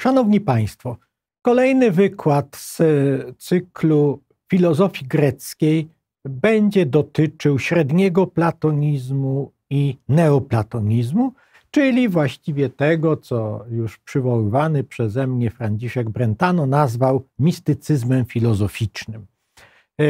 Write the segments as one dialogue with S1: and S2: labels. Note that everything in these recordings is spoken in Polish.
S1: Szanowni Państwo, kolejny wykład z cyklu filozofii greckiej będzie dotyczył średniego platonizmu i neoplatonizmu, czyli właściwie tego, co już przywoływany przeze mnie Franciszek Brentano nazwał mistycyzmem filozoficznym. E,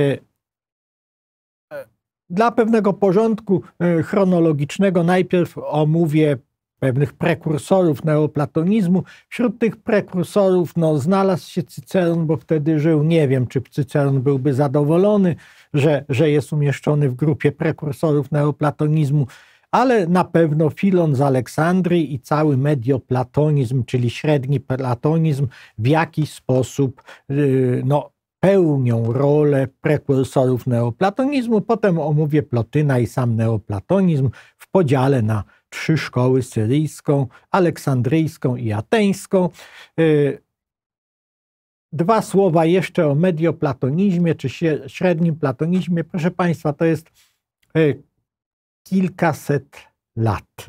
S1: e, dla pewnego porządku e, chronologicznego najpierw omówię pewnych prekursorów neoplatonizmu. Wśród tych prekursorów no, znalazł się Cyceron, bo wtedy żył. Nie wiem, czy Cyceron byłby zadowolony że, że jest umieszczony w grupie prekursorów neoplatonizmu, ale na pewno Filon z Aleksandrii i cały medioplatonizm, czyli średni platonizm, w jakiś sposób y, no, pełnią rolę prekursorów neoplatonizmu. Potem omówię Plotyna i sam neoplatonizm w podziale na trzy szkoły syryjską, aleksandryjską i ateńską. Y, Dwa słowa jeszcze o medioplatonizmie czy średnim platonizmie. Proszę Państwa, to jest e, kilkaset lat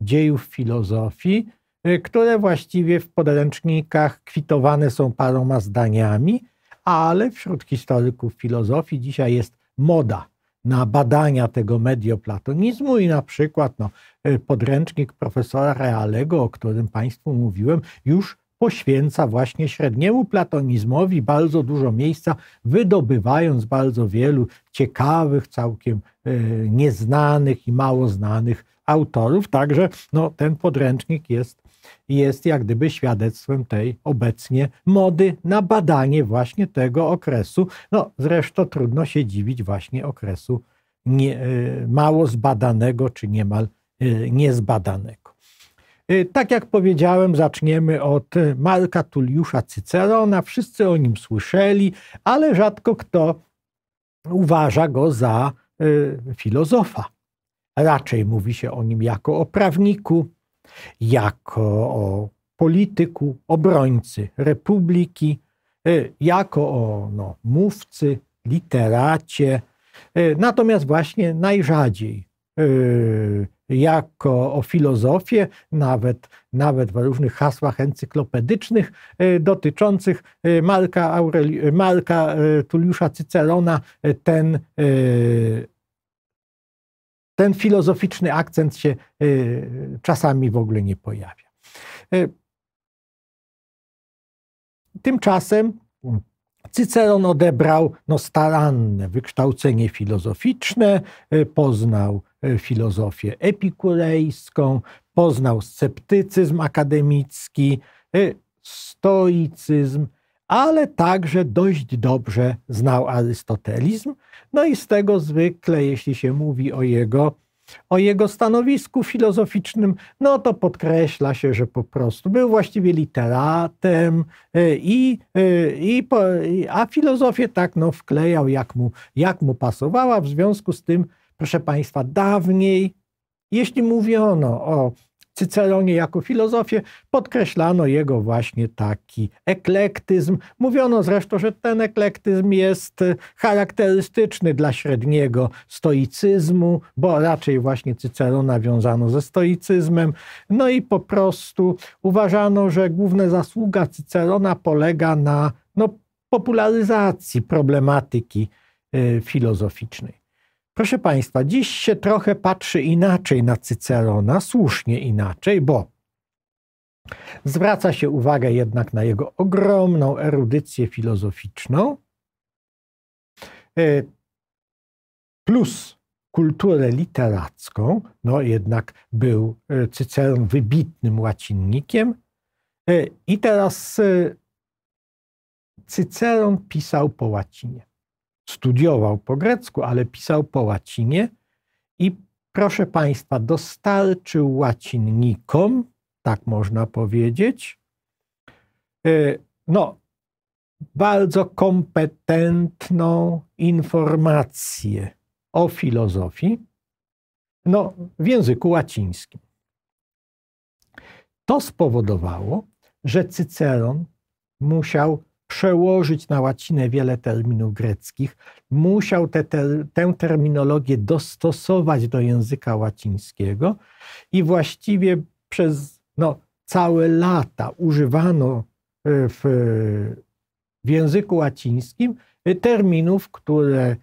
S1: dziejów filozofii, e, które właściwie w podręcznikach kwitowane są paroma zdaniami, ale wśród historyków filozofii dzisiaj jest moda na badania tego medioplatonizmu i na przykład no, e, podręcznik profesora Realego, o którym Państwu mówiłem, już poświęca właśnie średniemu platonizmowi bardzo dużo miejsca, wydobywając bardzo wielu ciekawych, całkiem e, nieznanych i mało znanych autorów. Także no, ten podręcznik jest, jest jak gdyby świadectwem tej obecnie mody na badanie właśnie tego okresu. No, zresztą trudno się dziwić właśnie okresu nie, e, mało zbadanego czy niemal e, niezbadanego. Y, tak jak powiedziałem, zaczniemy od y, Marka Tulliusza Cycerona. Wszyscy o nim słyszeli, ale rzadko kto uważa go za y, filozofa. Raczej mówi się o nim jako o prawniku, jako o polityku, obrońcy republiki, jako o no, mówcy, literacie. Natomiast właśnie najrzadziej Y, jako o filozofię, nawet, nawet w różnych hasłach encyklopedycznych y, dotyczących y, Marka, Aureli, Marka Tuliusza Cycerona ten, ten filozoficzny akcent się czasami w ogóle nie pojawia. Tymczasem Cyceron odebrał no, staranne wykształcenie filozoficzne, poznał E, filozofię epikurejską, poznał sceptycyzm akademicki, e, stoicyzm, ale także dość dobrze znał arystotelizm. No i z tego zwykle, jeśli się mówi o jego, o jego stanowisku filozoficznym, no to podkreśla się, że po prostu był właściwie literatem, e, i, i, a filozofię tak no, wklejał jak mu, jak mu pasowała. W związku z tym Proszę Państwa, dawniej, jeśli mówiono o Cyceronie jako filozofię, podkreślano jego właśnie taki eklektyzm. Mówiono zresztą, że ten eklektyzm jest charakterystyczny dla średniego stoicyzmu, bo raczej właśnie Cycerona wiązano ze stoicyzmem. No i po prostu uważano, że główna zasługa Cycerona polega na no, popularyzacji problematyki y, filozoficznej. Proszę Państwa, dziś się trochę patrzy inaczej na Cycerona, słusznie inaczej, bo zwraca się uwagę jednak na jego ogromną erudycję filozoficzną, e, plus kulturę literacką, no jednak był e, Cyceron wybitnym łacinnikiem. E, I teraz Cyceron pisał po łacinie studiował po grecku, ale pisał po łacinie i proszę Państwa, dostarczył łacinnikom, tak można powiedzieć, e, no, bardzo kompetentną informację o filozofii no, w języku łacińskim. To spowodowało, że Cyceron musiał przełożyć na łacinę wiele terminów greckich, musiał te, te, tę terminologię dostosować do języka łacińskiego i właściwie przez no, całe lata używano e, w, w języku łacińskim e, terminów, które,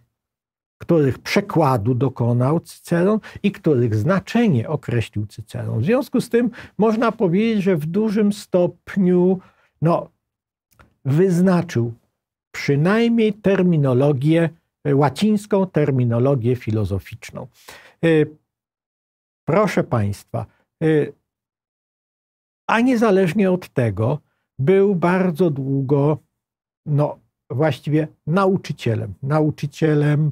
S1: których przekładu dokonał Cyceron i których znaczenie określił Cyceron. W związku z tym można powiedzieć, że w dużym stopniu no, wyznaczył przynajmniej terminologię, e, łacińską terminologię filozoficzną. E, proszę Państwa, e, a niezależnie od tego, był bardzo długo, no właściwie nauczycielem, nauczycielem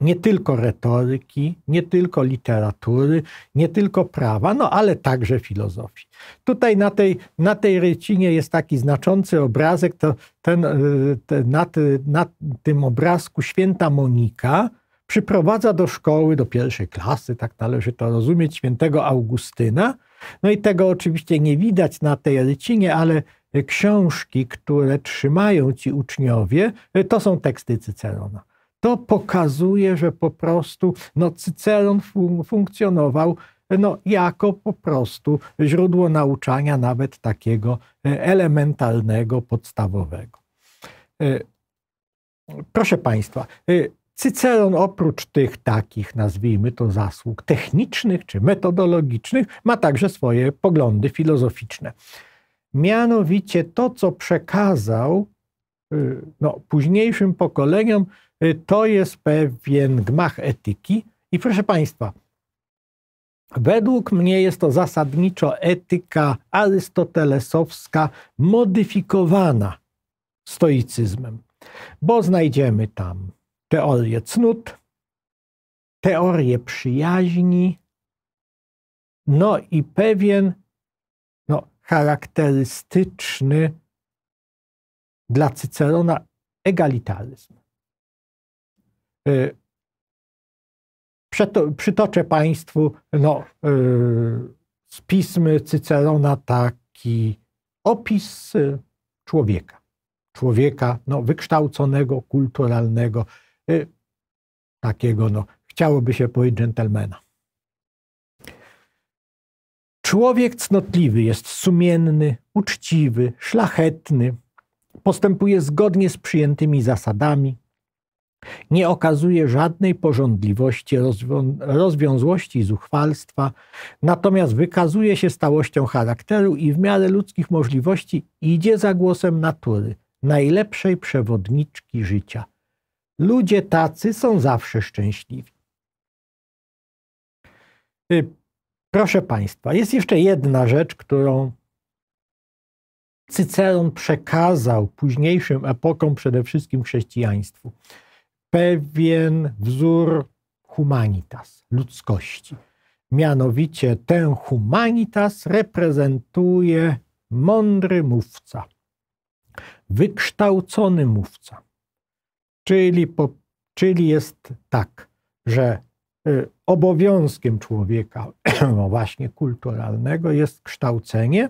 S1: nie tylko retoryki, nie tylko literatury, nie tylko prawa, no ale także filozofii. Tutaj na tej, na tej rycinie jest taki znaczący obrazek, to ten, y, ten, na, ty, na tym obrazku święta Monika przyprowadza do szkoły, do pierwszej klasy, tak należy to rozumieć, świętego Augustyna. No i tego oczywiście nie widać na tej rycinie, ale książki, które trzymają ci uczniowie, y, to są teksty Cycerona to pokazuje, że po prostu no, Cyceron fun funkcjonował no, jako po prostu źródło nauczania, nawet takiego e, elementalnego, podstawowego. E, proszę Państwa, e, Cycelon oprócz tych takich, nazwijmy to, zasług technicznych czy metodologicznych, ma także swoje poglądy filozoficzne. Mianowicie to, co przekazał no, późniejszym pokoleniom, Y, to jest pewien gmach etyki. I proszę Państwa, według mnie jest to zasadniczo etyka arystotelesowska modyfikowana stoicyzmem, bo znajdziemy tam teorię cnót, teorię przyjaźni, no i pewien no, charakterystyczny dla Cycerona egalitaryzm. Y, przytoczę Państwu no, y, z pism Cycerona taki opis y, człowieka. Człowieka no, wykształconego, kulturalnego, takiego, no, chciałoby się powiedzieć, dżentelmena. Człowiek cnotliwy jest sumienny, uczciwy, szlachetny, postępuje zgodnie z przyjętymi zasadami, nie okazuje żadnej pożądliwości, rozwiązłości i zuchwalstwa, natomiast wykazuje się stałością charakteru i w miarę ludzkich możliwości idzie za głosem natury, najlepszej przewodniczki życia. Ludzie tacy są zawsze szczęśliwi. Y, proszę Państwa, jest jeszcze jedna rzecz, którą Cyceron przekazał późniejszym epokom, przede wszystkim chrześcijaństwu pewien wzór humanitas, ludzkości. Mianowicie tę humanitas reprezentuje mądry mówca, wykształcony mówca. Czyli, po, czyli jest tak, że y, obowiązkiem człowieka, no właśnie kulturalnego, jest kształcenie,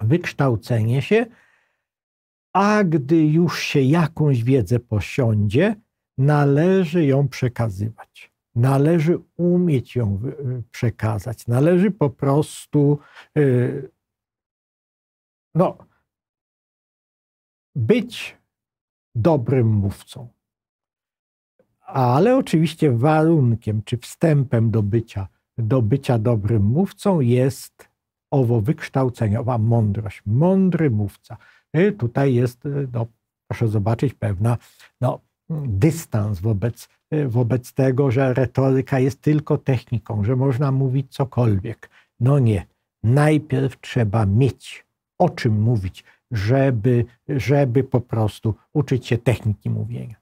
S1: wykształcenie się, a gdy już się jakąś wiedzę posiądzie, należy ją przekazywać. Należy umieć ją y, y, przekazać. Należy po prostu y, no, być dobrym mówcą. Ale oczywiście warunkiem czy wstępem do bycia, do bycia dobrym mówcą jest owo wykształcenie, owa mądrość. Mądry mówca Y, tutaj jest, y, no, proszę zobaczyć, pewna no, dystans wobec, y, wobec tego, że retoryka jest tylko techniką, że można mówić cokolwiek. No nie. Najpierw trzeba mieć o czym mówić, żeby, żeby po prostu uczyć się techniki mówienia.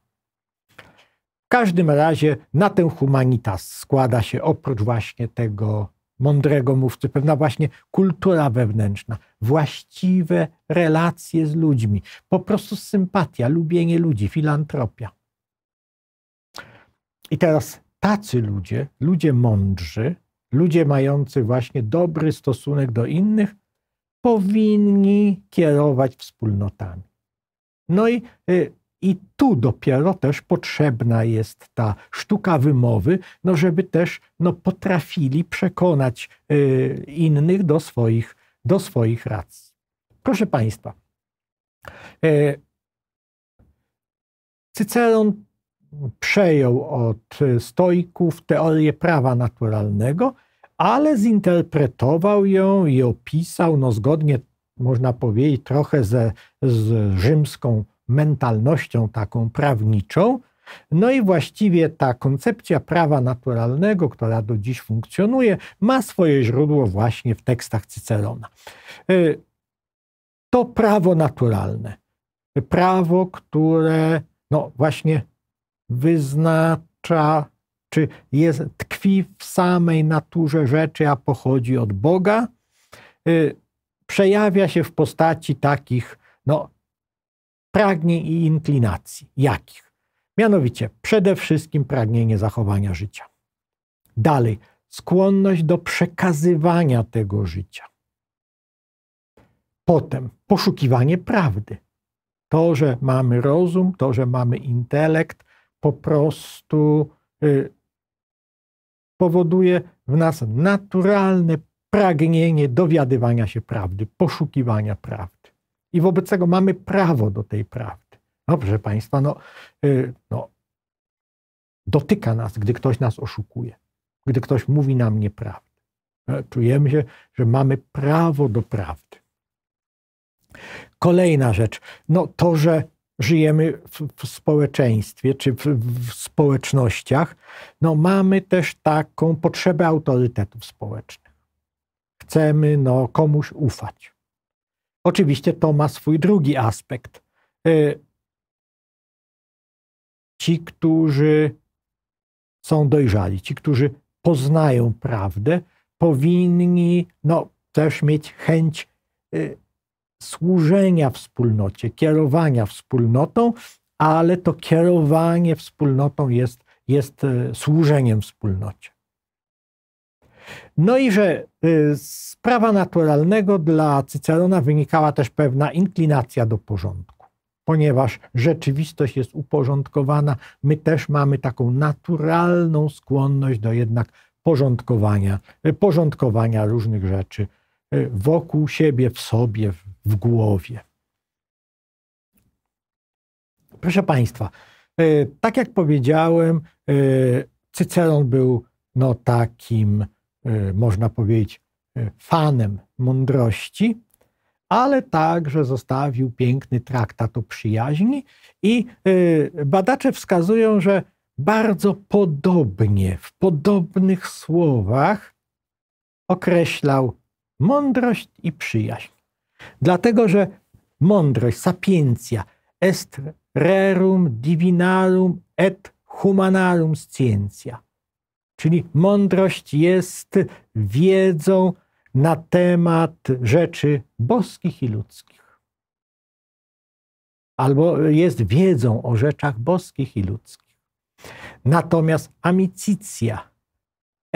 S1: W każdym razie na tę humanitas składa się oprócz właśnie tego mądrego mówcy, pewna właśnie kultura wewnętrzna, właściwe relacje z ludźmi, po prostu sympatia, lubienie ludzi, filantropia. I teraz tacy ludzie, ludzie mądrzy, ludzie mający właśnie dobry stosunek do innych, powinni kierować wspólnotami. No i y, i tu dopiero też potrzebna jest ta sztuka wymowy, no żeby też no, potrafili przekonać y, innych do swoich, do swoich racji. Proszę Państwa, y, Cyceron przejął od stoików teorię prawa naturalnego, ale zinterpretował ją i opisał, no zgodnie, można powiedzieć, trochę ze, z rzymską mentalnością taką prawniczą. No i właściwie ta koncepcja prawa naturalnego, która do dziś funkcjonuje, ma swoje źródło właśnie w tekstach Cicerona. E, to prawo naturalne, prawo, które no właśnie wyznacza, czy jest, tkwi w samej naturze rzeczy, a pochodzi od Boga, e, przejawia się w postaci takich no, pragnień i inklinacji. Jakich? Mianowicie przede wszystkim pragnienie zachowania życia. Dalej, skłonność do przekazywania tego życia. Potem poszukiwanie prawdy. To, że mamy rozum, to, że mamy intelekt, po prostu y, powoduje w nas naturalne pragnienie dowiadywania się prawdy, poszukiwania prawdy i wobec tego mamy prawo do tej prawdy. Dobrze proszę Państwa, no, y, no, dotyka nas, gdy ktoś nas oszukuje, gdy ktoś mówi nam nieprawdę. E, czujemy się, że mamy prawo do prawdy. Kolejna rzecz, no to, że żyjemy w, w społeczeństwie czy w, w, społecznościach, no mamy też taką potrzebę autorytetów społecznych. Chcemy no, komuś ufać. Oczywiście to ma swój drugi aspekt. Y, ci, którzy są dojrzali, ci, którzy poznają prawdę, powinni no, też mieć chęć y, służenia wspólnocie, kierowania wspólnotą, ale to kierowanie wspólnotą jest, jest y, służeniem wspólnocie. No i że z y, prawa naturalnego dla Cycerona wynikała też pewna inklinacja do porządku, ponieważ rzeczywistość jest uporządkowana, my też mamy taką naturalną skłonność do jednak porządkowania, y, porządkowania różnych rzeczy y, wokół siebie, w sobie, w głowie. Proszę Państwa, tak jak powiedziałem, Cyceron był no takim E, można powiedzieć, e, fanem mądrości, ale także zostawił piękny traktat o przyjaźni i e, badacze wskazują, że bardzo podobnie, w podobnych słowach określał mądrość i przyjaźń. Dlatego, że mądrość, sapiencja, est rerum divinarum et humanarum scientia. Czyli mądrość jest wiedzą na temat rzeczy boskich i ludzkich. Albo jest wiedzą o rzeczach boskich i ludzkich. Natomiast amicitia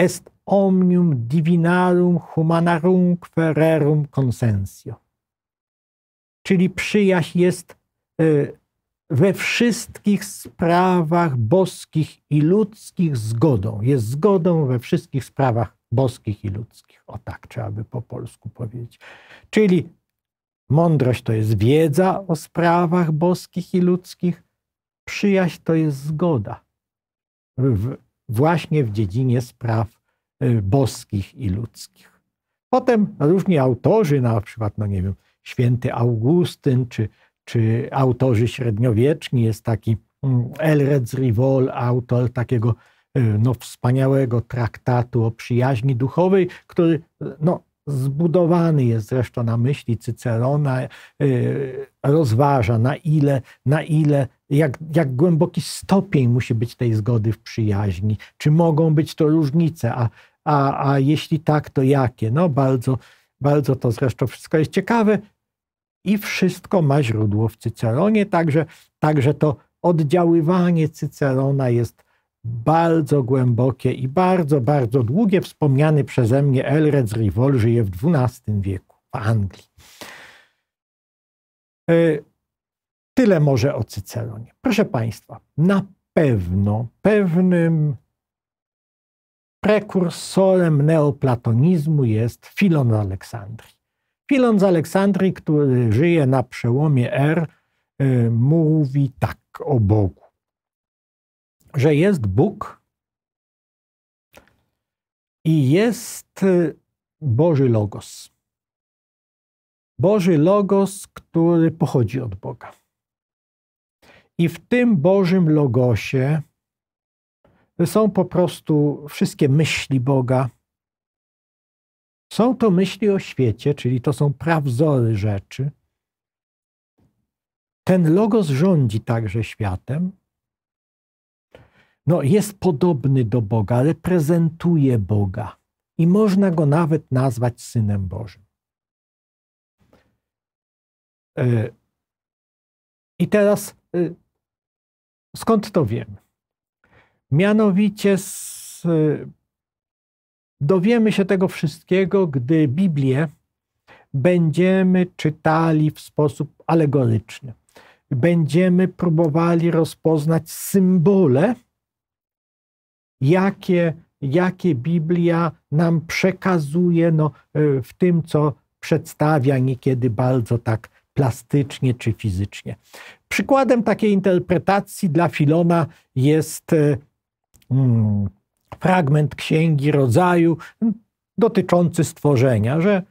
S1: est omnium divinarum humanarum quererum consensio. Czyli przyjaźń jest y, we wszystkich sprawach boskich i ludzkich zgodą. Jest zgodą we wszystkich sprawach boskich i ludzkich. O tak trzeba by po polsku powiedzieć. Czyli mądrość to jest wiedza o sprawach boskich i ludzkich, przyjaźń to jest zgoda w, właśnie w dziedzinie spraw y, boskich i ludzkich. Potem różni autorzy, na przykład, no nie wiem, święty Augustyn czy czy autorzy średniowieczni. Jest taki mm, Elred Rivol, autor takiego y, no, wspaniałego traktatu o przyjaźni duchowej, który no, zbudowany jest zresztą na myśli Cycerona, y, rozważa na ile, na ile jak, jak głęboki stopień musi być tej zgody w przyjaźni, czy mogą być to różnice, a, a, a jeśli tak, to jakie? No bardzo, bardzo to zresztą wszystko jest ciekawe i wszystko ma źródło w Cyceronie, także, także to oddziaływanie Cycerona jest bardzo głębokie i bardzo, bardzo długie. Wspomniany przeze mnie Elred z Rivol żyje w XII wieku w Anglii. E, tyle może o Cyceronie. Proszę Państwa, na pewno pewnym prekursorem neoplatonizmu jest Filon Aleksandrii. Filon z Aleksandrii, który żyje na przełomie R, y, mówi tak o Bogu, że jest Bóg i jest y, Boży Logos. Boży Logos, który pochodzi od Boga. I w tym Bożym Logosie są po prostu wszystkie myśli Boga, są to myśli o świecie, czyli to są prawzory rzeczy. Ten logos rządzi także światem. No, jest podobny do Boga, reprezentuje Boga i można go nawet nazwać synem Bożym. E, I teraz e, skąd to wiemy? Mianowicie z Dowiemy się tego wszystkiego, gdy Biblię będziemy czytali w sposób alegoryczny. Będziemy próbowali rozpoznać symbole, jakie, jakie Biblia nam przekazuje no, y, w tym, co przedstawia niekiedy bardzo tak plastycznie czy fizycznie. Przykładem takiej interpretacji dla Filona jest y, hmm, fragment księgi rodzaju dotyczący stworzenia, że,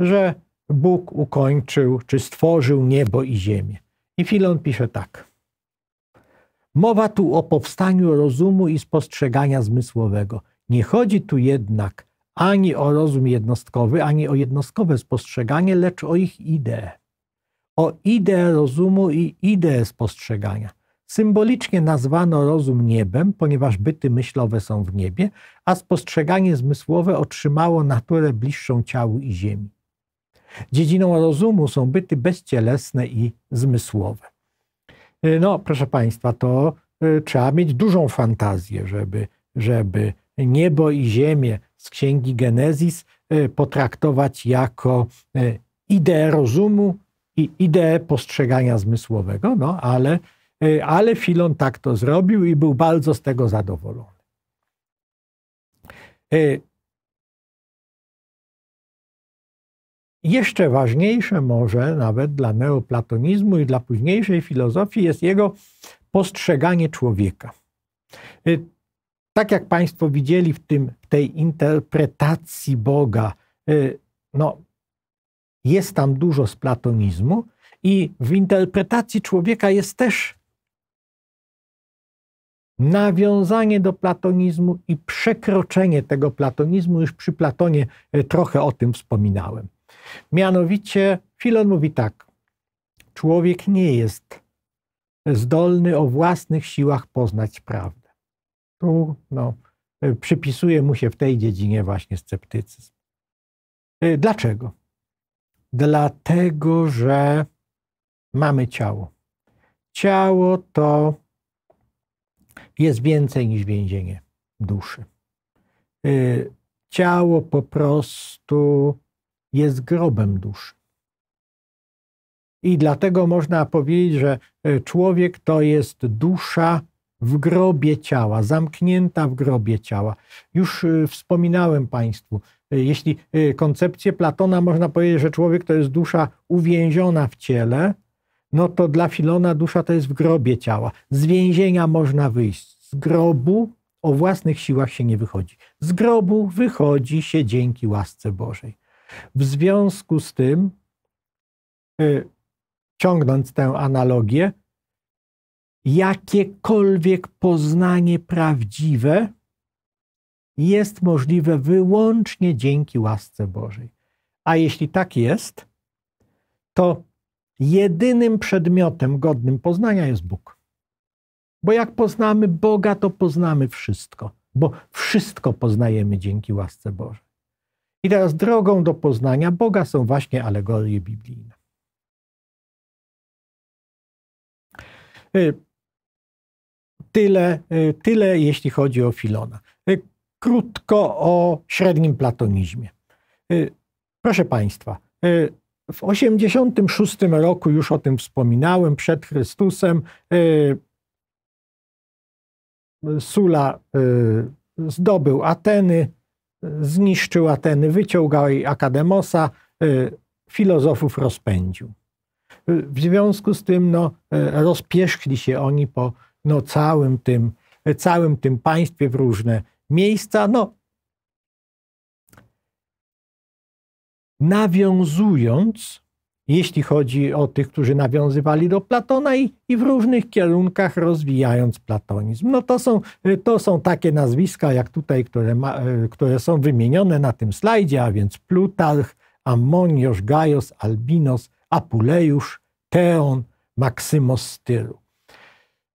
S1: że Bóg ukończył czy stworzył niebo i ziemię. I Filon pisze tak. Mowa tu o powstaniu rozumu i spostrzegania zmysłowego. Nie chodzi tu jednak ani o rozum jednostkowy, ani o jednostkowe spostrzeganie, lecz o ich ideę. O ideę rozumu i ideę spostrzegania. Symbolicznie nazwano rozum niebem, ponieważ byty myślowe są w niebie, a spostrzeganie zmysłowe otrzymało naturę bliższą ciału i ziemi. Dziedziną rozumu są byty bezcielesne i zmysłowe. Y, no, proszę Państwa, to y, trzeba mieć dużą fantazję, żeby, żeby niebo i ziemię z księgi Genezis y, potraktować jako ideę rozumu i ideę postrzegania zmysłowego, no ale E, ale Filon tak to zrobił i był bardzo z tego zadowolony. E, jeszcze ważniejsze może nawet dla neoplatonizmu i dla późniejszej filozofii jest jego postrzeganie człowieka. E, tak jak Państwo widzieli w, tym, tej interpretacji Boga, no, jest tam dużo z platonizmu i w interpretacji człowieka jest też nawiązanie do platonizmu i przekroczenie tego platonizmu. Już przy Platonie e, trochę o tym wspominałem. Mianowicie Filon mówi tak: człowiek nie jest zdolny o własnych siłach poznać prawdę. Tu no, e, przypisuje mu się w tej dziedzinie właśnie sceptycyzm. E, dlaczego? Dlatego, że mamy ciało. Ciało to jest więcej niż więzienie duszy. Y, ciało po prostu jest grobem duszy. I dlatego można powiedzieć, że y, człowiek to jest dusza w grobie ciała, zamknięta w grobie ciała. Już y, wspominałem Państwu, jeśli koncepcję Platona można powiedzieć, że człowiek to jest dusza uwięziona w ciele, no to dla Filona dusza to jest w grobie ciała. Z więzienia można wyjść. Z grobu o własnych siłach się nie wychodzi. Z grobu wychodzi się dzięki łasce Bożej. W związku z tym, yy, ciągnąc tę analogię, jakiekolwiek poznanie prawdziwe jest możliwe wyłącznie dzięki łasce Bożej. A jeśli tak jest, to jedynym przedmiotem godnym poznania jest Bóg. Bo jak poznamy Boga, to poznamy wszystko, bo wszystko poznajemy dzięki łasce Bożej. I teraz drogą do poznania Boga są właśnie alegorie biblijne. Y, tyle, y, tyle jeśli chodzi o Filona. Y, krótko o średnim platonizmie. Proszę Państwa, w 86 roku, już o tym wspominałem, przed Chrystusem, e, Sula e, zdobył Ateny, zniszczył Ateny, wyciągał jej Akademosa, e, filozofów rozpędził. W związku z tym no, rozpieszkli się oni po no, całym, tym, całym tym państwie w różne miejsca. No, nawiązując, jeśli chodzi o tych, którzy nawiązywali do Platona i, i, w różnych kierunkach rozwijając platonizm. No to są, to są takie nazwiska, jak tutaj, które, ma, które są wymienione na tym slajdzie, a więc Plutarch, Ammonios, Gaius, Albinos, Apulejusz, Teon, Maksymos Stylu.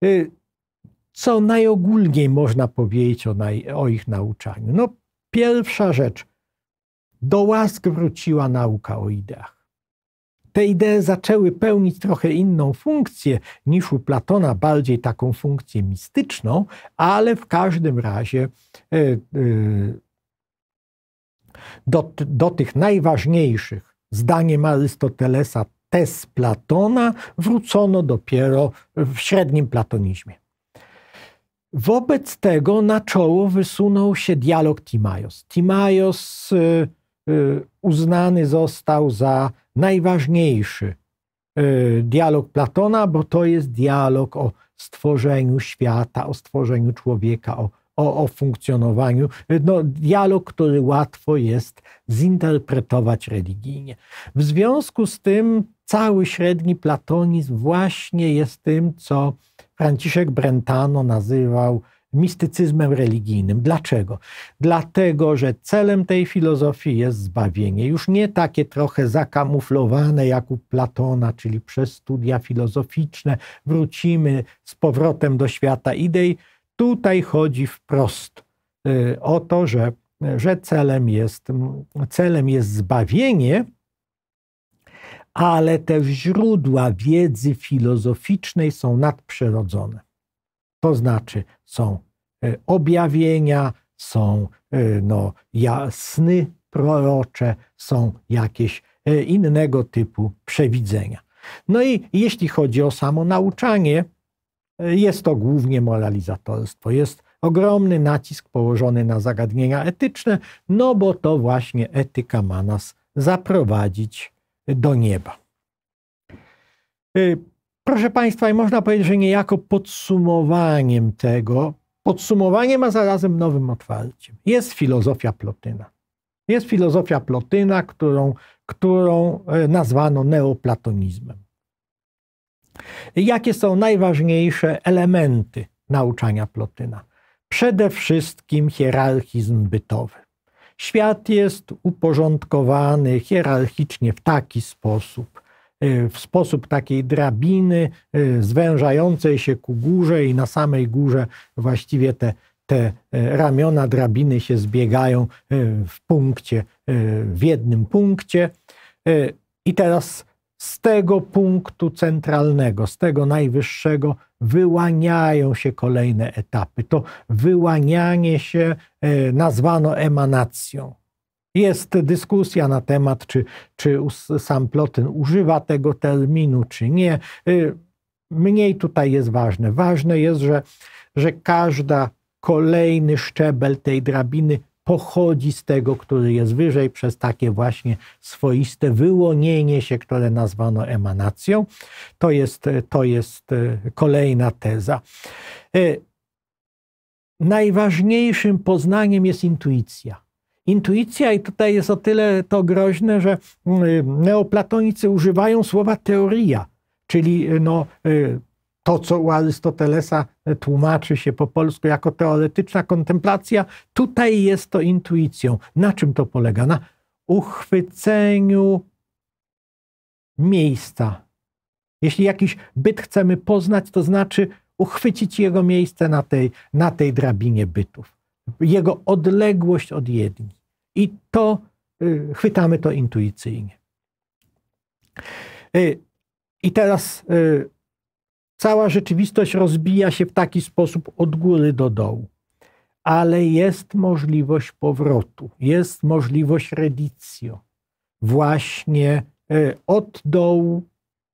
S1: Y, co najogólniej można powiedzieć o, naj, o ich nauczaniu? No, pierwsza rzecz – do łask wróciła nauka o ideach. Te idee zaczęły pełnić trochę inną funkcję niż u Platona, bardziej taką funkcję mistyczną, ale w każdym razie e, e, do, do tych najważniejszych, zdaniem Arystotelesa, tez Platona wrócono dopiero w średnim platonizmie. Wobec tego na czoło wysunął się dialog Timaios. Timaios y, e, Y, uznany został za najważniejszy y, dialog Platona, bo to jest dialog o stworzeniu świata, o stworzeniu człowieka, o, o, o funkcjonowaniu. No, dialog, który łatwo jest zinterpretować religijnie. W związku z tym cały średni platonizm właśnie jest tym, co Franciszek Brentano nazywał mistycyzmem religijnym. Dlaczego? Dlatego, że celem tej filozofii jest zbawienie. Już nie takie trochę zakamuflowane jak u Platona, czyli przez studia filozoficzne wrócimy z powrotem do świata idei. Tutaj chodzi wprost y, o to, że, że celem, jest, celem jest zbawienie, ale te źródła wiedzy filozoficznej są nadprzyrodzone. To znaczy są e, objawienia, są e, no, sny prorocze, są jakieś e, innego typu przewidzenia. No i jeśli chodzi o samo nauczanie, jest to głównie moralizatorstwo. Jest ogromny nacisk położony na zagadnienia etyczne, no bo to właśnie etyka ma nas zaprowadzić do nieba proszę Państwa, i można powiedzieć, że niejako podsumowaniem tego, podsumowaniem, a zarazem nowym otwarciem, jest filozofia Plotyna. Jest filozofia Plotyna, którą, którą e, nazwano neoplatonizmem. Jakie są najważniejsze elementy nauczania Plotyna? Przede wszystkim hierarchizm bytowy. Świat jest uporządkowany hierarchicznie w taki sposób, Y, w sposób takiej drabiny y, zwężającej się ku górze i na samej górze właściwie te, te y, ramiona drabiny się zbiegają w punkcie, w jednym punkcie. I teraz z tego punktu centralnego, z tego najwyższego, wyłaniają się kolejne etapy. To wyłanianie się nazwano emanacją. Jest dyskusja na temat, czy, czy sam Plotyn używa tego terminu, czy nie. Y, mniej tutaj jest ważne. Ważne jest, że, że każda kolejny szczebel tej drabiny pochodzi z tego, który jest wyżej, przez takie właśnie swoiste wyłonienie się, które nazwano emanacją. To jest, to jest y, kolejna teza. Y, najważniejszym poznaniem jest intuicja intuicja i tutaj jest o tyle to groźne, że mm, y, neoplatonicy używają słowa teoria, czyli y, no, y, to, co u Arystotelesa tłumaczy się po polsku jako teoretyczna kontemplacja, tutaj jest to intuicją. Na czym to polega? Na uchwyceniu miejsca. Jeśli jakiś byt chcemy poznać, to znaczy uchwycić jego miejsce na tej, na tej drabinie bytów, jego odległość od jedni i to y, chwytamy to intuicyjnie. Y, I teraz y, cała rzeczywistość rozbija się w taki sposób od góry do dołu, ale jest możliwość powrotu, jest możliwość redicjo, właśnie od dołu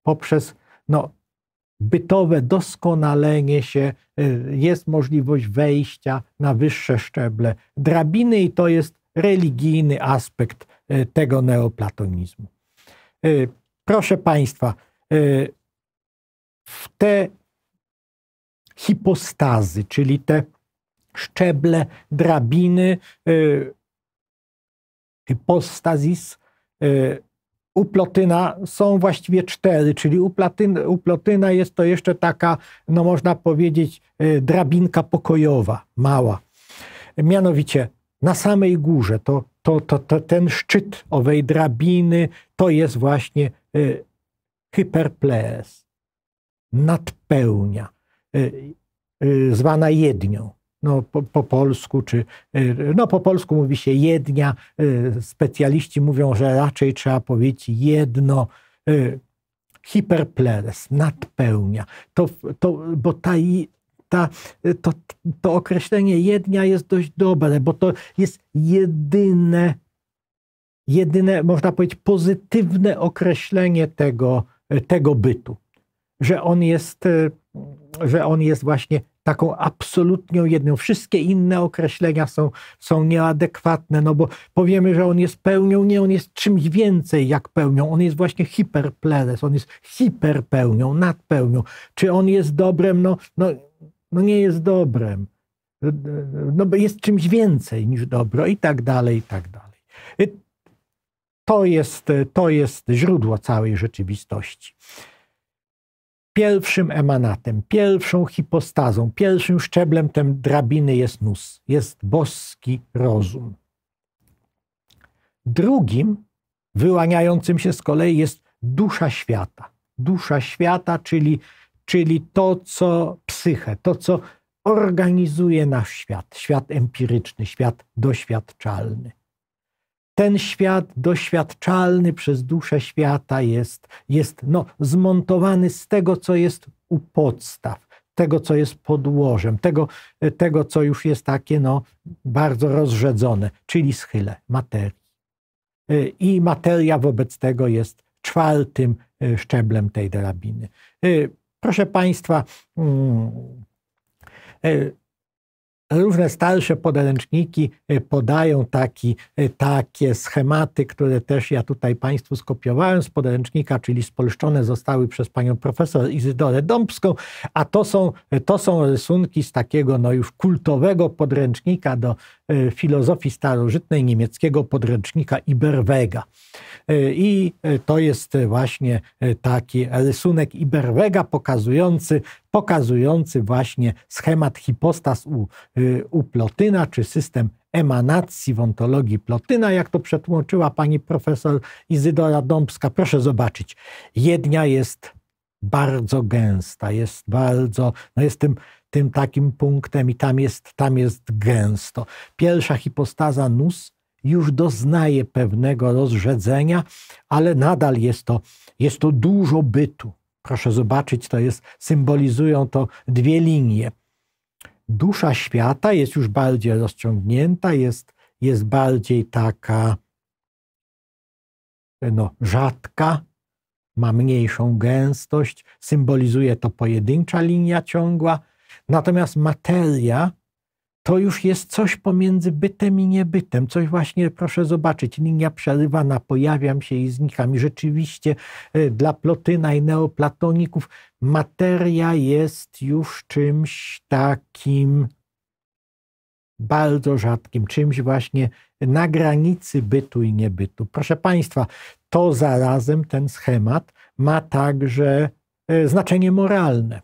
S1: poprzez no, bytowe doskonalenie się, jest możliwość wejścia na wyższe szczeble drabiny i to jest religijny aspekt e, tego neoplatonizmu. E, proszę Państwa, e, w te hipostazy, czyli te szczeble, drabiny, hipostazis u Plotyna są właściwie cztery, czyli u, Platyna, u Plotyna jest to jeszcze taka, no można powiedzieć, drabinka pokojowa, mała. Mianowicie na samej górze, to, to, to, to ten szczyt owej drabiny, to jest właśnie y, e, hyperplees, nadpełnia, y, y, zwana jednią. No, po, po polsku, czy no, po polsku mówi się jednia, specjaliści mówią, że raczej trzeba powiedzieć jedno, hiperpleres, nadpełnia. To, to, bo ta ta, y, to, to określenie jednia jest dość dobre, bo to jest jedyne, jedyne, można powiedzieć, pozytywne określenie tego, y, tego bytu. Że on jest, y, że on jest właśnie taką absolutnią jedną. Wszystkie inne określenia są, są nieadekwatne, no bo powiemy, że on jest pełnią, nie, on jest czymś więcej jak pełnią. On jest właśnie hiperpleres, on jest hiperpełnią, nadpełnią. Czy on jest dobrem? No, no no nie jest dobrem, no bo jest czymś więcej niż dobro i tak dalej, i tak dalej. To jest, to jest źródło całej rzeczywistości. Pierwszym emanatem, pierwszą hipostazą, pierwszym szczeblem tej drabiny jest nus, jest boski rozum. Drugim, wyłaniającym się z kolei, jest dusza świata. Dusza świata, czyli czyli to, co psychę, to, co organizuje nasz świat, świat empiryczny, świat doświadczalny. Ten świat doświadczalny przez duszę świata jest, jest no, zmontowany z tego, co jest u podstaw, tego, co jest podłożem, tego, e, tego co już jest takie no, bardzo rozrzedzone, czyli schyle materii. E, I materia wobec tego jest czwartym e, szczeblem tej drabiny. Proszę Państwa, mm, e, Różne starsze podręczniki e, podają taki, e, takie schematy, które też ja tutaj Państwu skopiowałem z podręcznika, czyli spolszczone zostały przez panią profesor Izydorę Dąbską, a to są, to są rysunki z takiego no już kultowego podręcznika do E, filozofii starożytnej niemieckiego podręcznika Iberwega. E, I e, to jest właśnie taki rysunek Iberwega pokazujący, pokazujący właśnie schemat hipostas u, u Plotyna, czy system emanacji w ontologii Plotyna, jak to przetłumaczyła pani profesor Izydora Dąbska. Proszę zobaczyć, jednia jest bardzo gęsta, jest bardzo, no jest tym tym takim punktem i tam jest, tam jest gęsto. Pierwsza hipostaza nus już doznaje pewnego rozrzedzenia, ale nadal jest to, jest to dużo bytu. Proszę zobaczyć, to jest, symbolizują to dwie linie. Dusza świata jest już bardziej rozciągnięta, jest, jest bardziej taka no, rzadka, ma mniejszą gęstość, symbolizuje to pojedyncza linia ciągła Natomiast materia to już jest coś pomiędzy bytem i niebytem. Coś właśnie, proszę zobaczyć, linia przerywana, pojawiam się i znikam. I rzeczywiście e, dla Plotyna i neoplatoników materia jest już czymś takim bardzo rzadkim, czymś właśnie na granicy bytu i niebytu. Proszę Państwa, to zarazem ten schemat ma także e, znaczenie moralne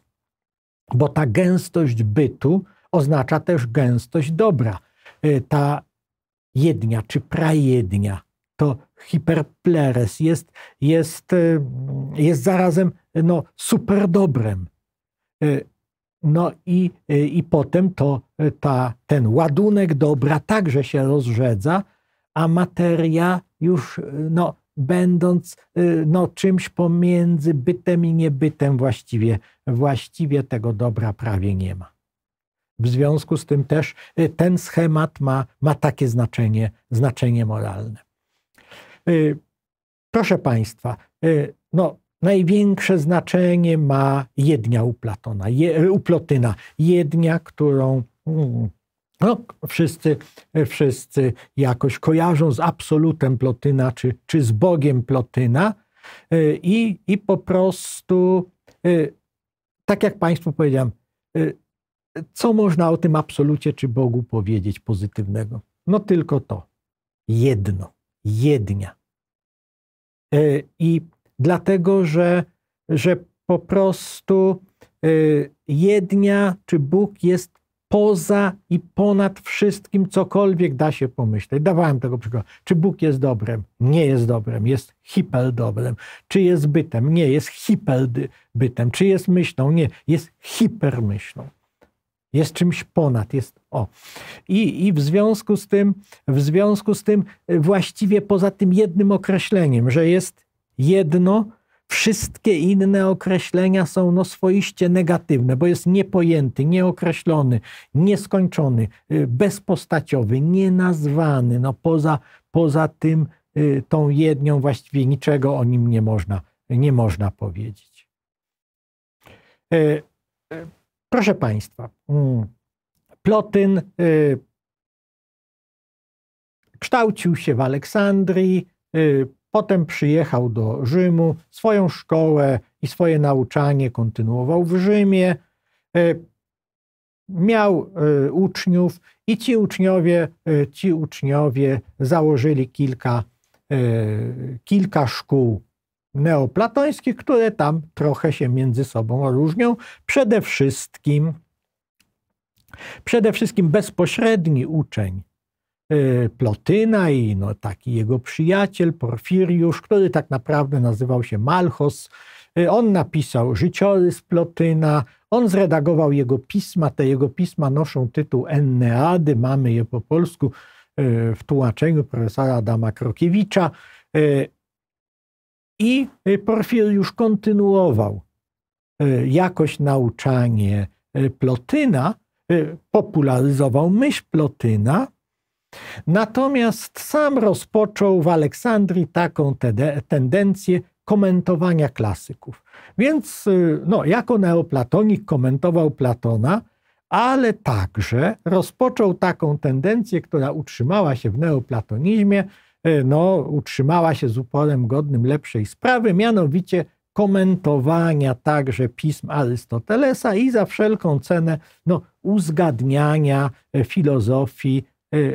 S1: bo ta gęstość bytu oznacza też gęstość dobra. Y, ta jednia czy prajednia to hiperpleres jest, jest, y, jest zarazem no, superdobrem. Y, no i, i potem to, ta, ten ładunek dobra także się rozrzedza, a materia już no, będąc y, no, czymś pomiędzy bytem i niebytem właściwie, właściwie tego dobra prawie nie ma. W związku z tym też y, ten schemat ma, ma takie znaczenie, znaczenie moralne. Y, proszę Państwa, no, największe znaczenie ma jednia u Platona, je, u Plotyna. Jednia, którą mm, no, wszyscy, wszyscy jakoś kojarzą z absolutem Plotyna czy, czy z Bogiem Plotyna y, i, i po prostu, y, tak jak Państwu powiedziałem, y, co można o tym absolucie czy Bogu powiedzieć pozytywnego? No tylko to. Jedno. Jednia. I dlatego, że, że po prostu jednia czy Bóg jest poza i ponad wszystkim, cokolwiek da się pomyśleć. Dawałem tego przykład. Czy Bóg jest dobrem? Nie jest dobrem, jest hipeldobrem. Czy jest bytem? Nie, jest hipelbytem. Czy jest myślą? Nie, jest hipermyślą. Jest czymś ponad, jest o. I, I w związku z tym, w związku z tym y, właściwie poza tym jednym określeniem, że jest jedno, Wszystkie inne określenia są no swoiście negatywne, bo jest niepojęty, nieokreślony, nieskończony, y, bezpostaciowy, nienazwany. No poza, poza tym, y, tą jednią właściwie niczego o nim nie można, nie można powiedzieć. Y, proszę Państwa, mm, Plotyn kształcił się w Aleksandrii, Potem przyjechał do Rzymu, swoją szkołę i swoje nauczanie kontynuował w Rzymie. E, miał e, uczniów i ci uczniowie, e, ci uczniowie założyli kilka, kilka szkół neoplatońskich, które tam trochę się między sobą różnią. Przede wszystkim, przede wszystkim bezpośredni uczeń E, Plotyna i no, taki jego przyjaciel Porfiriusz, który tak naprawdę nazywał się Malchos. E, on napisał życiorys Plotyna, on zredagował jego pisma. Te jego pisma noszą tytuł Enneady, mamy je po polsku e, w tłumaczeniu profesora Adama Krokiewicza. I Porfiriusz kontynuował jakoś nauczanie Plotyna, popularyzował myśl Plotyna, Natomiast sam rozpoczął w Aleksandrii taką tendencję komentowania klasyków. Więc y, no, jako neoplatonik komentował Platona, ale także rozpoczął taką tendencję, która utrzymała się w neoplatonizmie, y, no, utrzymała się z uporem godnym lepszej sprawy, mianowicie komentowania także pism Arystotelesa i za wszelką cenę no, uzgadniania y, filozofii Y,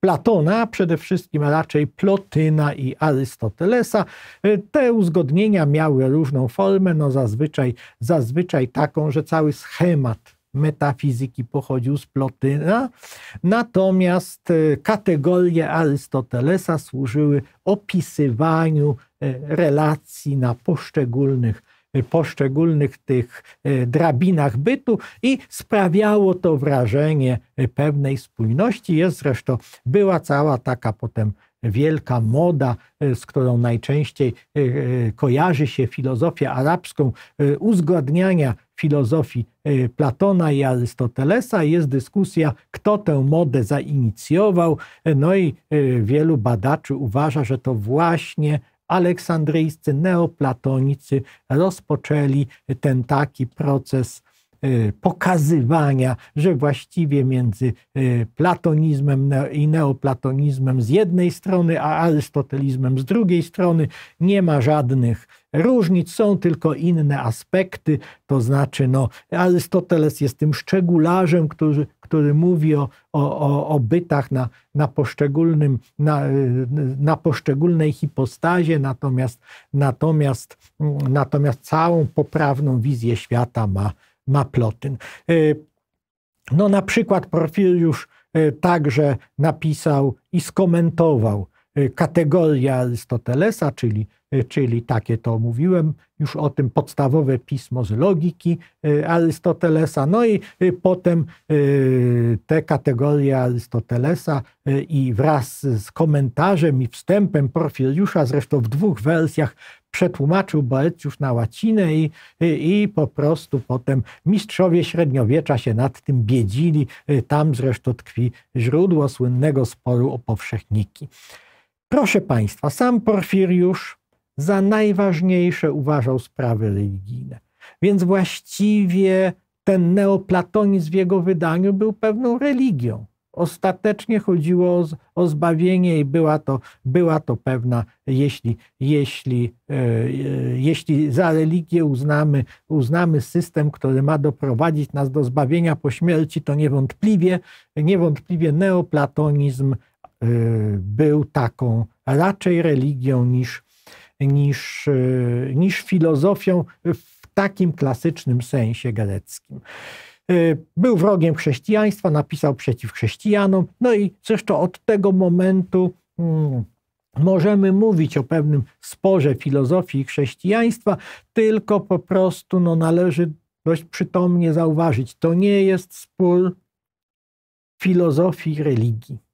S1: Platona przede wszystkim, a raczej Plotyna i Arystotelesa. Y, te uzgodnienia miały różną formę, no zazwyczaj, zazwyczaj taką, że cały schemat metafizyki pochodził z Plotyna, natomiast y, kategorie Arystotelesa służyły opisywaniu relacji na poszczególnych poszczególnych tych e, drabinach bytu i sprawiało to wrażenie e, pewnej spójności. Jest zresztą, była cała taka potem wielka moda, e, z którą najczęściej kojarzy się filozofię arabską, uzgodniania filozofii Platona i Arystotelesa. Jest dyskusja, kto tę modę zainicjował. No i wielu badaczy uważa, że to właśnie aleksandryjscy neoplatonicy rozpoczęli ten taki proces e, pokazywania, że właściwie między e, platonizmem i neoplatonizmem z jednej strony, a arystotelizmem z drugiej strony nie ma żadnych różnic, są tylko inne aspekty, to znaczy no, Arystoteles jest tym szczególarzem, który, który mówi o, o, o bytach na, na, poszczególnym, na, na poszczególnej hipostazie, natomiast, natomiast, natomiast całą poprawną wizję świata ma, ma Plotyn. E, no na przykład Porfiriusz e, także napisał i skomentował Y, kategoria Arystotelesa, czyli, y, czyli takie to mówiłem już o tym podstawowe pismo z logiki y, Arystotelesa. No i potem te kategorie Arystotelesa i wraz z komentarzem i wstępem Porfiriusza, zresztą w dwóch wersjach, przetłumaczył Boecjusz na łacinę i, i, i, po prostu potem mistrzowie średniowiecza się nad tym biedzili. Tam zresztą tkwi źródło słynnego sporu o powszechniki. Proszę Państwa, sam Porfiriusz za najważniejsze uważał sprawy religijne. Więc właściwie ten neoplatonizm w jego wydaniu był pewną religią. Ostatecznie chodziło o, o zbawienie i była to, była to pewna, jeśli, jeśli, e, e, jeśli za religię uznamy, uznamy system, który ma doprowadzić nas do zbawienia po śmierci, to niewątpliwie, niewątpliwie neoplatonizm Y, był taką raczej religią niż, niż, y, niż filozofią w takim klasycznym sensie greckim. Y, był wrogiem chrześcijaństwa, napisał przeciw chrześcijanom, no i zresztą od tego momentu mm, możemy mówić o pewnym sporze filozofii i chrześcijaństwa, tylko po prostu no, należy dość przytomnie zauważyć, to nie jest spór filozofii religii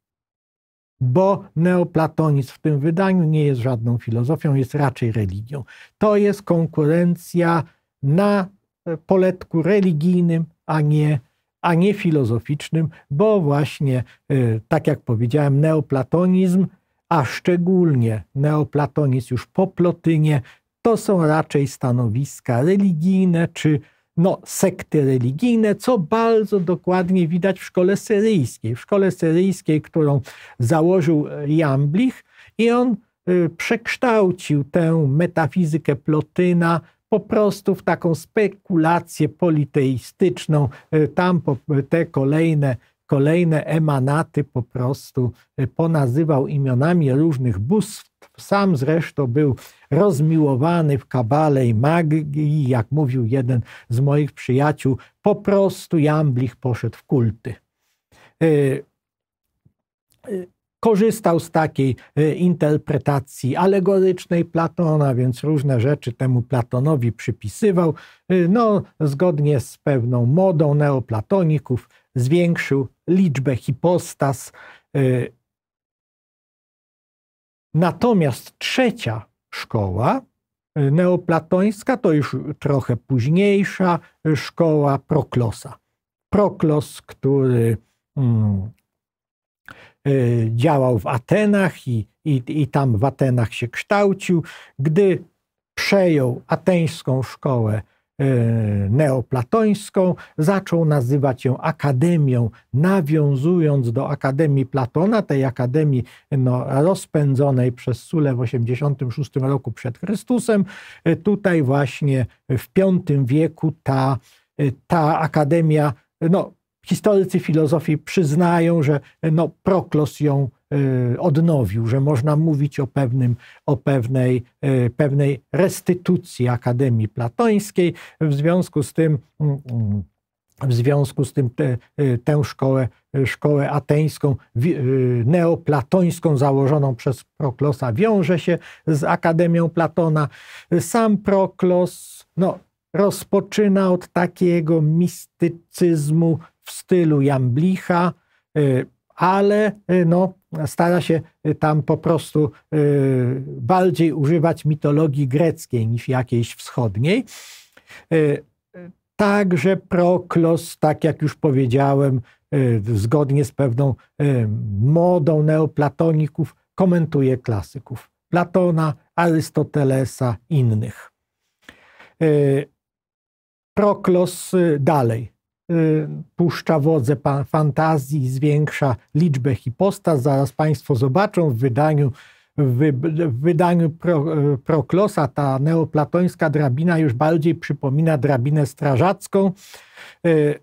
S1: bo neoplatonizm w tym wydaniu nie jest żadną filozofią, jest raczej religią. To jest konkurencja na e, poletku religijnym, a nie, a nie filozoficznym, bo właśnie, e, tak jak powiedziałem, neoplatonizm, a szczególnie neoplatonizm już po Plotynie, to są raczej stanowiska religijne czy no, sekty religijne, co bardzo dokładnie widać w szkole syryjskiej. W szkole syryjskiej, którą założył e, Jamblich i on e, przekształcił tę metafizykę Plotyna po prostu w taką spekulację politeistyczną. E, tam te kolejne, kolejne emanaty po prostu ponazywał imionami różnych bóstw, sam zresztą był rozmiłowany w kabale i magii. Jak mówił jeden z moich przyjaciół, po prostu Jamblich poszedł w kulty. Y, y, korzystał z takiej y, interpretacji alegorycznej Platona, więc różne rzeczy temu Platonowi przypisywał. No, zgodnie z pewną modą neoplatoników, zwiększył liczbę hipostas Natomiast trzecia szkoła, y, neoplatońska, to już trochę późniejsza szkoła Proklosa. Proklos, który mm, y, działał w Atenach i, i, i tam w Atenach się kształcił, gdy przejął ateńską szkołę E, neoplatońską, zaczął nazywać ją akademią, nawiązując do Akademii Platona, tej akademii no, rozpędzonej przez Sulę w 86 roku przed Chrystusem. E, tutaj właśnie w V wieku ta, e, ta akademia, no, historycy filozofii przyznają, że no, Proklos ją E, odnowił, że można mówić o, pewnym, o pewnej, e, pewnej restytucji Akademii Platońskiej. W związku z tym mm, mm, w związku z tym te, e, tę szkołę, szkołę ateńską, neoplatońską założoną przez Proklosa wiąże się z Akademią Platona. Sam Proklos no, rozpoczyna od takiego mistycyzmu w stylu Jamblicha, ale y, no, stara się y, tam po prostu y, bardziej używać mitologii greckiej niż jakiejś wschodniej. Także Proklos, tak jak już powiedziałem, zgodnie z pewną modą neoplatoników, komentuje klasyków Platona, Arystotelesa, innych. Proklos dalej. Y, puszcza wodze fantazji, zwiększa liczbę hipostaz. Zaraz Państwo zobaczą w wydaniu, w, wydaniu Pro, y, Proklosa ta neoplatońska drabina już bardziej przypomina drabinę strażacką. Y,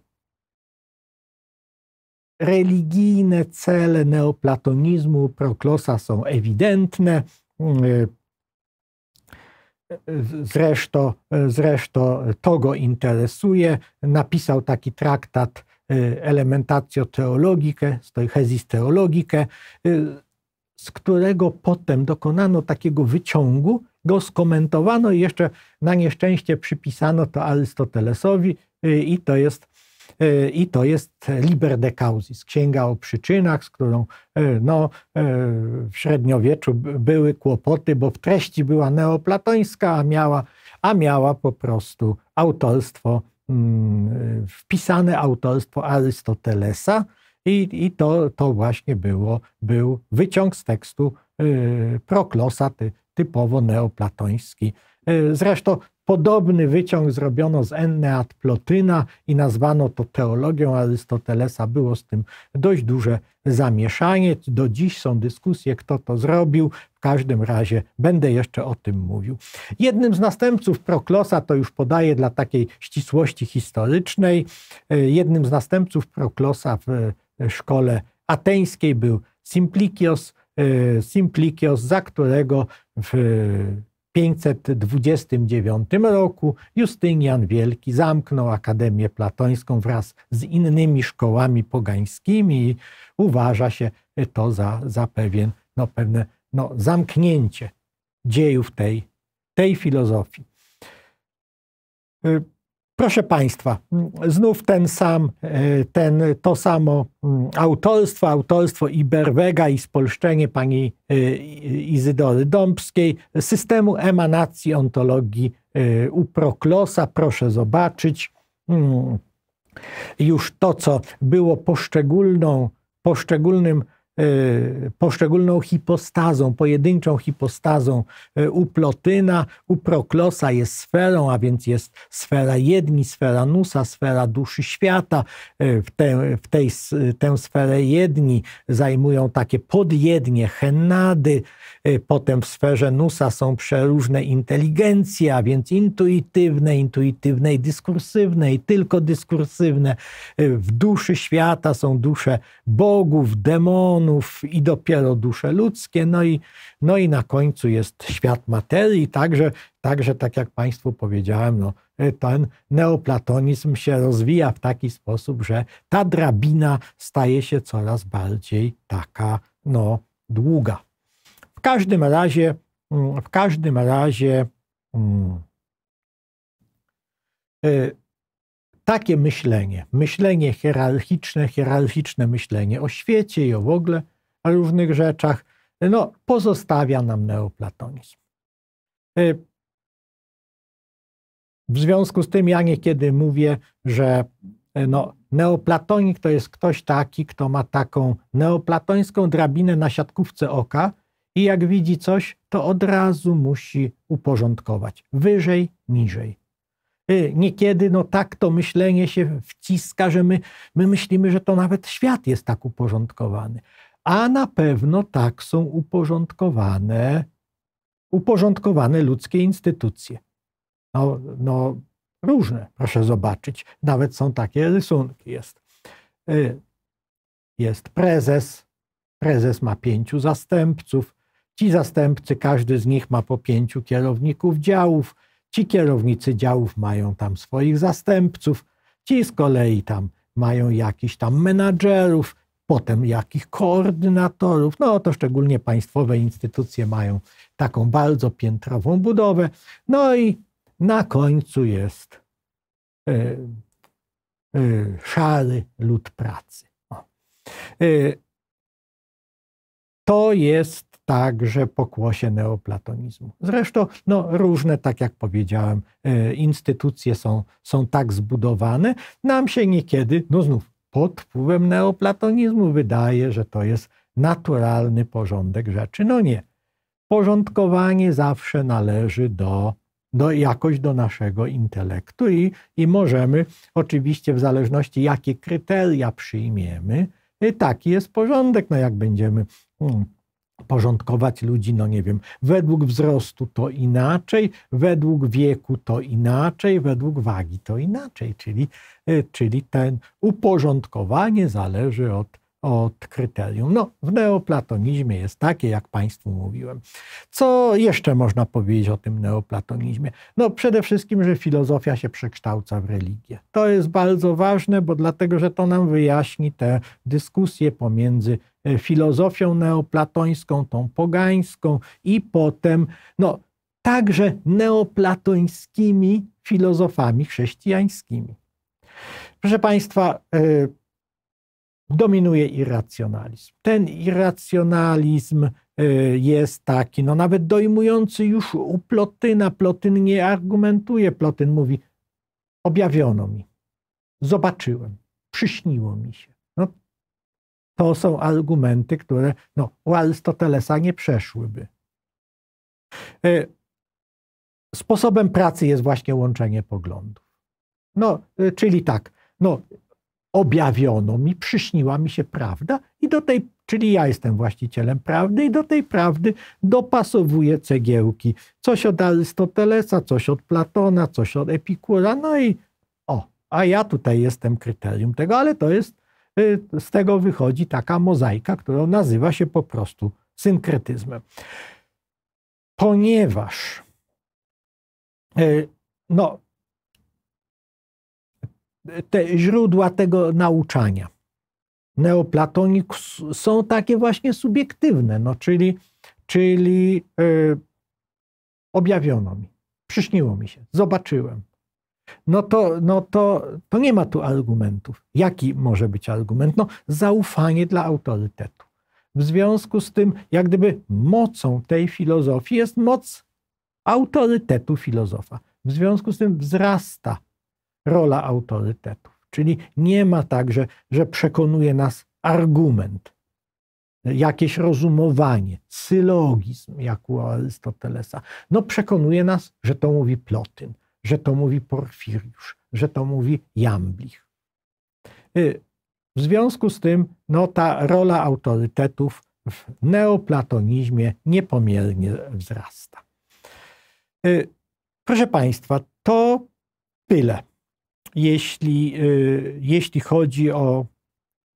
S1: religijne cele neoplatonizmu Proklosa są ewidentne. Zresztą, zresztą to go interesuje. Napisał taki traktat y, Elementatio Theologicae, Stoichesis Theologicae, y, z którego potem dokonano takiego wyciągu, go skomentowano i jeszcze na nieszczęście przypisano to Arystotelesowi y, i to jest E, i to jest Liber de Causis, księga o przyczynach, z którą e, no, e, w średniowieczu były kłopoty, bo w treści była neoplatońska, a miała, a miała po prostu autorstwo, mm, wpisane autorstwo Arystotelesa i, i to, to właśnie było, był wyciąg z tekstu Proklosa, ty, typowo neoplatoński. Zresztą Podobny wyciąg zrobiono z Enneat Plotyna i nazwano to teologią Arystotelesa. Było z tym dość duże zamieszanie. Do dziś są dyskusje, kto to zrobił. W każdym razie będę jeszcze o tym mówił. Jednym z następców Proklosa, to już podaję dla takiej ścisłości historycznej, e, jednym z następców Proklosa w e, szkole ateńskiej był Simplikios, e, Simplikios, za którego w 529 roku Justynian Wielki zamknął Akademię Platońską wraz z innymi szkołami pogańskimi i uważa się to za, za pewien, no, pewne no, zamknięcie dziejów tej, tej filozofii. Y, Proszę Państwa, znów ten sam, e, ten, to samo mm, autorstwo, autorstwo Berwega i spolszczenie pani e, Izydory Dąbskiej, systemu emanacji ontologii e, u Proklosa. Proszę zobaczyć mm. już to, co było poszczególną, poszczególnym Y, poszczególną hipostazą, pojedynczą hipostazą. Y, u Plotyna, u Proklosa jest sferą, a więc jest sfera jedni, sfera nusa, sfera duszy świata. Y, w, te, w tej, tę sferę jedni zajmują takie podjednie, henady, Potem w sferze nusa są przeróżne inteligencje, a więc intuitywne, intuitywne i dyskursywne i tylko dyskursywne. W duszy świata są dusze bogów, demonów, demonów i dopiero dusze ludzkie. No i, no i na końcu jest świat materii. Także, także tak jak Państwu powiedziałem, no, e, ten neoplatonizm się rozwija w taki sposób, że ta drabina staje się coraz bardziej taka no, długa. W każdym razie, mm, w każdym razie. Hmm, y takie myślenie, myślenie hierarchiczne, hierarchiczne myślenie o świecie i o w ogóle o różnych rzeczach, no, pozostawia nam neoplatonizm. Y, w związku z tym ja niekiedy mówię, że y, no, neoplatonik to jest ktoś taki, kto ma taką neoplatońską drabinę na siatkówce oka i jak widzi coś, to od razu musi uporządkować wyżej, niżej. Y, niekiedy no tak to myślenie się wciska, że my, my myślimy, że to nawet świat jest tak uporządkowany. A na pewno tak są uporządkowane, uporządkowane ludzkie instytucje. No, no różne, proszę zobaczyć. Nawet są takie rysunki. Jest, y, jest prezes, prezes ma pięciu zastępców, ci zastępcy, każdy z nich ma po pięciu kierowników działów, Ci kierownicy działów mają tam swoich zastępców, ci z kolei tam mają jakichś tam menadżerów, potem jakichś koordynatorów. No to szczególnie państwowe instytucje mają taką bardzo piętrową budowę. No i na końcu jest y, y, szary lud pracy. Y, to jest także pokłosie neoplatonizmu. Zresztą no, różne, tak jak powiedziałem, e, instytucje są, są tak zbudowane, nam się niekiedy, no znów pod wpływem neoplatonizmu wydaje, że to jest naturalny porządek rzeczy. No nie. Porządkowanie zawsze należy do, do jakoś do naszego intelektu i, i możemy, oczywiście w zależności jakie kryteria przyjmiemy, e, taki jest porządek. No jak będziemy hmm, porządkować ludzi, no nie wiem, według wzrostu to inaczej, według wieku to inaczej, według wagi to inaczej. Czyli, y, czyli ten uporządkowanie zależy od od kryterium. No, w neoplatonizmie jest takie, jak Państwu mówiłem. Co jeszcze można powiedzieć o tym neoplatonizmie? No, przede wszystkim, że filozofia się przekształca w religię. To jest bardzo ważne, bo dlatego, że to nam wyjaśni te dyskusje pomiędzy e, filozofią neoplatońską, tą pogańską i potem, no, także neoplatońskimi filozofami chrześcijańskimi. Proszę Państwa, e, dominuje irracjonalizm. Ten irracjonalizm e, jest taki, no nawet dojmujący już u Plotyna. Plotyn nie argumentuje. Plotyn mówi, objawiono mi, zobaczyłem, przyśniło mi się. No, to są argumenty, które no, u Aristotelesa nie przeszłyby. E, sposobem pracy jest właśnie łączenie poglądów. No, e, czyli tak, no, objawiono mi, przyśniła mi się prawda i do tej, czyli ja jestem właścicielem prawdy i do tej prawdy dopasowuję cegiełki. Coś od Arystotelesa, coś od Platona, coś od Epikura, no i o, a ja tutaj jestem kryterium tego, ale to jest, y, z tego wychodzi taka mozaika, którą nazywa się po prostu synkretyzmem. Ponieważ y, no, te źródła tego nauczania neoplatonik są takie właśnie subiektywne, no, czyli, czyli yy, objawiono mi, przyśniło mi się, zobaczyłem. No, to, no to, to nie ma tu argumentów. Jaki może być argument? No, zaufanie dla autorytetu. W związku z tym, jak gdyby mocą tej filozofii jest moc autorytetu filozofa. W związku z tym wzrasta rola autorytetów. Czyli nie ma tak, że, że przekonuje nas argument, jakieś rozumowanie, sylogizm, jak u Arystotelesa. No przekonuje nas, że to mówi Plotyn, że to mówi Porfiriusz, że to mówi Jamblich. Y, w związku z tym no, ta rola autorytetów w neoplatonizmie niepomiernie wzrasta. Y, proszę Państwa, to tyle jeśli, y, jeśli chodzi o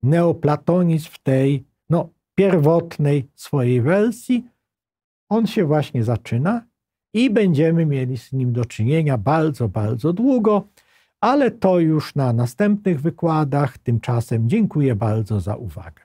S1: neoplatonizm w tej no, pierwotnej swojej wersji, on się właśnie zaczyna i będziemy mieli z nim do czynienia bardzo, bardzo długo, ale to już na następnych wykładach. Tymczasem dziękuję bardzo za uwagę.